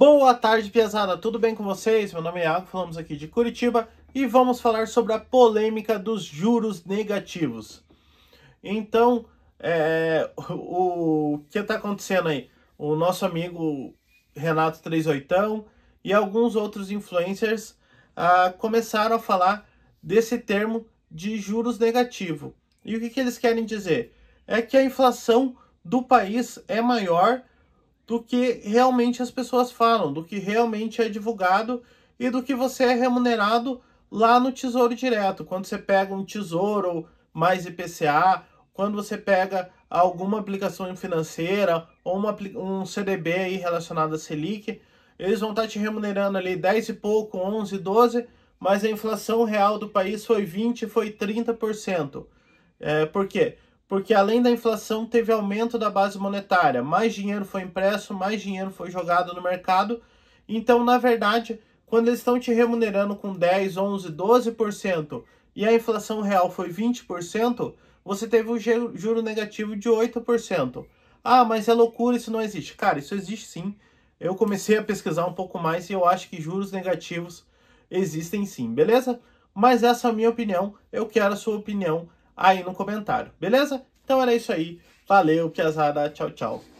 Boa tarde, pesada. Tudo bem com vocês? Meu nome é Iago, falamos aqui de Curitiba e vamos falar sobre a polêmica dos juros negativos. Então, é, o, o que está acontecendo aí? O nosso amigo Renato 38 e alguns outros influencers ah, começaram a falar desse termo de juros negativo. E o que, que eles querem dizer? É que a inflação do país é maior do que realmente as pessoas falam, do que realmente é divulgado e do que você é remunerado lá no Tesouro Direto, quando você pega um Tesouro mais IPCA, quando você pega alguma aplicação financeira ou uma, um CDB aí relacionado a Selic, eles vão estar te remunerando ali 10 e pouco, 11, 12, mas a inflação real do país foi 20, foi 30%. É, por quê? porque além da inflação teve aumento da base monetária, mais dinheiro foi impresso, mais dinheiro foi jogado no mercado. Então, na verdade, quando eles estão te remunerando com 10, 11, 12% e a inflação real foi 20%, você teve um juro negativo de 8%. Ah, mas é loucura, isso não existe. Cara, isso existe sim. Eu comecei a pesquisar um pouco mais e eu acho que juros negativos existem sim, beleza? Mas essa é a minha opinião, eu quero a sua opinião aí no comentário, beleza? Então era isso aí. Valeu, Piazada. Tchau, tchau.